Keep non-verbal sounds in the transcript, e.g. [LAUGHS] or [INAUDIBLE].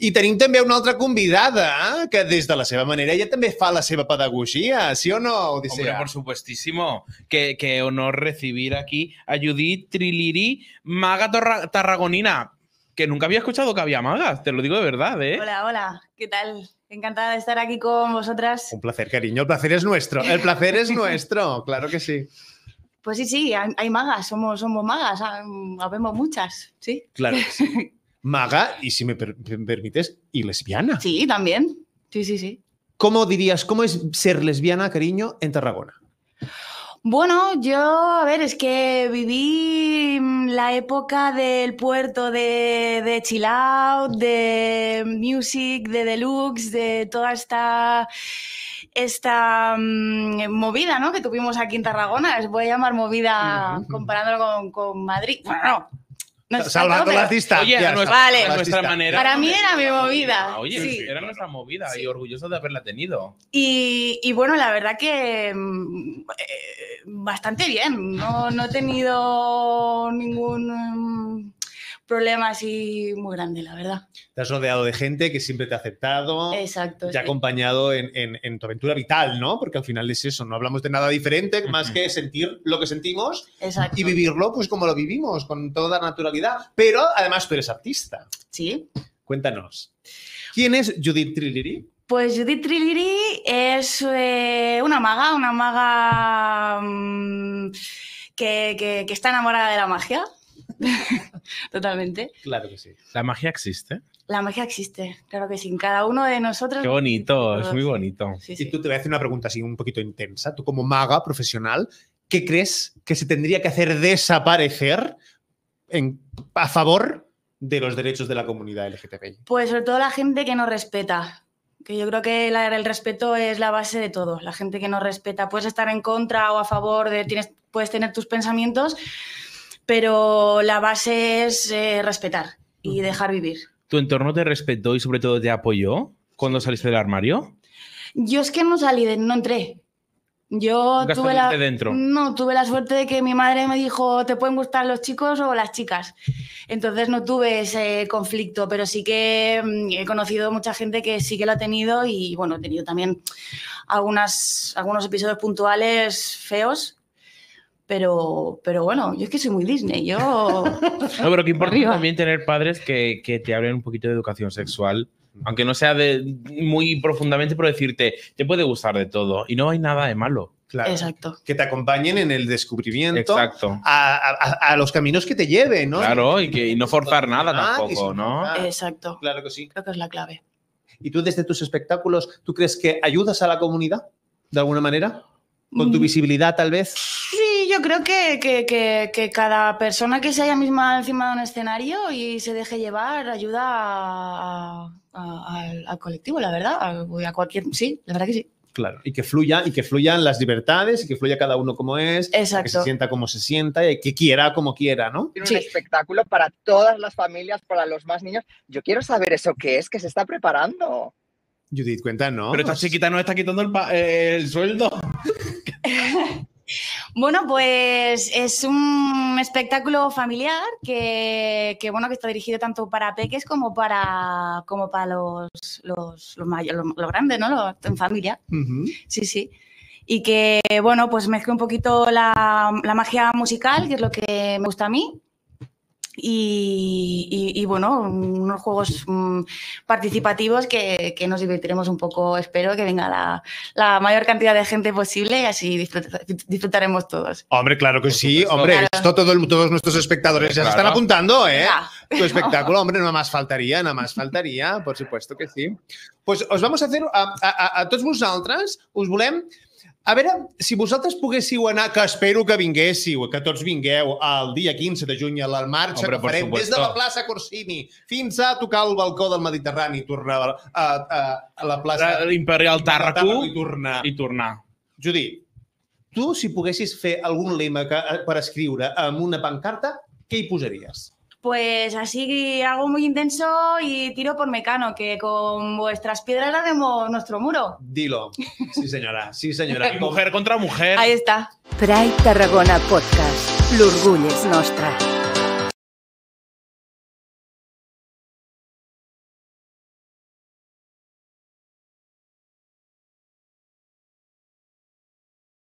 Y tenim també una otra convidada eh, que desde la seva manera ella también fa la seva ¿sí o no, dice por supuestísimo. Que, honor recibir aquí a Judith Triliri, maga tarragonina, que nunca había escuchado que había magas, te lo digo de verdad, ¿eh? Hola, hola, ¿qué tal? Encantada de estar aquí con vosotras. Un placer, cariño, el placer es nuestro, el placer es [LAUGHS] nuestro, claro que sí. Pues sí, sí, hay magas, somos, somos magas, ah, habemos muchas, ¿sí? Claro que sí. [LAUGHS] maga y, si me, permites, y lesbiana. Sí, también. Sí, sí, sí. ¿Cómo dirías, cómo es ser lesbiana, cariño, en Tarragona? Bueno, yo, a ver, es que viví mm, la época del puerto de, de chill out, de music, de deluxe, de toda esta esta mm, movida ¿no? que tuvimos aquí en Tarragona, les voy a llamar movida comparándolo con, con Madrid. Bueno, no, Salvando la cista. nuestra, manera. Para mí era mi movida. Oye, era nuestra movida y orgulloso de haberla tenido. Y, bueno, la verdad que mm, eh, bastante bien. No, no he tenido ningún mm, problema así muy grande, la verdad. Te has rodeado de gente que siempre te ha aceptado. Exacto. Te ha acompañado en, tu aventura vital, ¿no? Porque al final es eso, no hablamos de nada diferente más que sentir lo que sentimos y vivirlo pues como lo vivimos, con toda naturalidad. Pero además tú eres artista. Sí. Cuéntanos. ¿Quién es Judith Triliri? Pues Judith Triliri es eh, una maga, una maga mm, que está enamorada de la magia. [LAUGHS] Totalmente. Claro que sí. La magia existe. La magia existe, claro que sí. Cada uno de nosotros. Qué bonito, es muy bonito. Sí, tú te voy a hacer una pregunta así un poquito intensa. Tú, como maga profesional, ¿qué crees que se tendría que hacer desaparecer en, a favor de los derechos de la comunidad LGTBI? Pues sobre todo la gente que no respeta. Que yo creo que el respeto es la base de todo. La gente que no respeta. Puedes estar en contra o a favor de. Tienes, puedes tener tus pensamientos, pero la base es eh, respetar y dejar vivir. ¿Tu entorno te respetó y sobre todo te apoyó cuando saliste del armario? Yo es que no salí, no entré. Yo tuve la, No, tuve la suerte de que mi madre me dijo, te pueden gustar los chicos o las chicas. Entonces no tuve ese conflicto, pero sí que mm, he conocido mucha gente que sí que lo ha tenido y bueno, he tenido también algunos episodios puntuales feos pero, bueno, yo es que soy muy Disney, yo... [LAUGHS] no, pero que importa también tener padres que, te abren un poquito de educación sexual aunque no sea muy profundamente, pero decirte, te puede gustar de todo y no hay nada de malo. Claro. Exacto. Que te acompañen en el descubrimiento. Exacto. A, los caminos que te lleven, ¿no? Claro, y, que, no forzar ah, nada tampoco, ¿no? Exacto. Claro que sí. Creo que es la clave. ¿Y tú desde tus espectáculos, tú crees que ayudas a la comunidad de alguna manera? ¿Con tu mm. visibilidad tal vez? yo creo que, cada persona que se haya misma encima de un escenario y se deje llevar ayuda al, colectivo, la verdad. A, cualquier. Sí, la verdad que sí. Claro, y que fluya, y que fluyan las libertades, y que fluya cada uno como es, Exacto. que se sienta como se sienta, y que quiera como quiera, ¿no? Tiene un espectáculo para todas las familias, para los más niños. Yo quiero saber eso qué es, que se está preparando. Judith, cuenta no Pero esta chiquita no está quitando el, eh, el sueldo. [LAUGHS] Bueno, pues es un espectáculo familiar que, bueno que está dirigido tanto para peques como para como para los los, los, mayores, los, grandes, ¿no? en familia. Sí, sí. Y que bueno, pues mezcla un poquito la, la magia musical, que es lo que me gusta a mí, y, bueno, unos juegos mm, participativos que, nos divertiremos un poco. Espero que venga la, mayor cantidad de gente posible y así disfrutaremos todos. Hombre, claro que sí. Hombre, todos nuestros espectadores ya están apuntando, ¿eh? Tu [LAUGHS] espectáculo, hombre, nada más faltaría, nada más faltaría, por supuesto que sí. Pues os vamos a hacer, a, todos a todos vosaltres, A veure, si vosaltres poguéssiu anar, que espero que vinguéssiu, que tots vingueu el dia 15 de juny a la marxa Hombre, que farem des de la plaça Corsini fins a tocar el balcó del Mediterrani i tornar a, a, a, a la plaça... L'Imperial Tàrraco i tornar. I tornar. Judit, tu si poguessis fer algun lema que, eh, per escriure amb una pancarta, què hi posaries? Pues así algo muy intenso y tiro por mecano, que con vuestras piedras haremos nuestro muro. Dilo. Sí, señora. Sí, señora. [LAUGHS] mujer contra mujer. Ahí está. Pride Tarragona Podcast. L'orgull nostra.